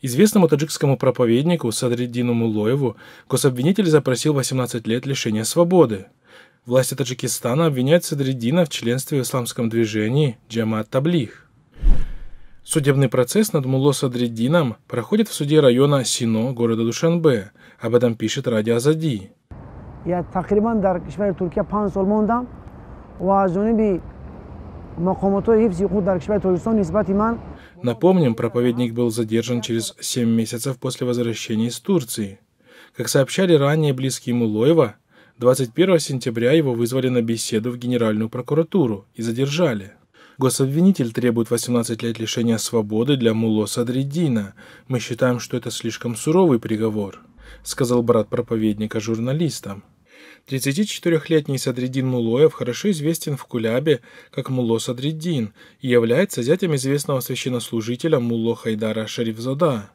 Известному таджикскому проповеднику Садриддину Мулоеву гособвинитель запросил 18 лет лишения свободы. Власти Таджикистана обвиняют Садриддина в членстве в исламском движении Джамат Таблих. Судебный процесс над Муло Садриддином проходит в суде района Сино города Душанбе. Об этом пишет Радио Азади. Я تقریبا در کشور ترکیه 5 سال موندم و از جانب مقامات حفظ حقوق در Напомним, проповедник был задержан через 7 месяцев после возвращения из Турции. Как сообщали ранее близкие Мулоева, 21 сентября его вызвали на беседу в Генеральную прокуратуру и задержали. Гособвинитель требует 18 лет лишения свободы для Муло Садриддина. Мы считаем, что это слишком суровый приговор», — сказал брат проповедника журналистам. 34-летний Садриддин Мулоев хорошо известен в Кулябе как Муло Садриддин и является зятем известного священнослужителя Муло Хайдара Шарифзода.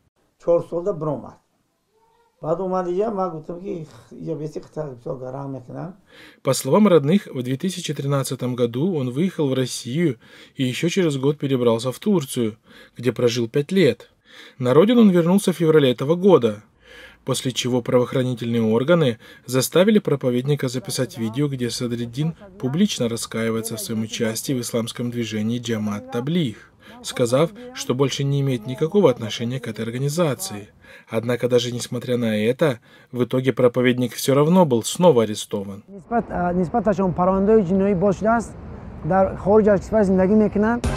По словам родных, в 2013 году он выехал в Россию и еще через год перебрался в Турцию, где прожил пять лет. На родину он вернулся в феврале этого года – после чего правоохранительные органы заставили проповедника записать видео, где Садриддин публично раскаивается в своем участии в исламском движении Джамат Таблих, сказав, что больше не имеет никакого отношения к этой организации. Однако даже несмотря на это, в итоге проповедник все равно был снова арестован. А, а, что он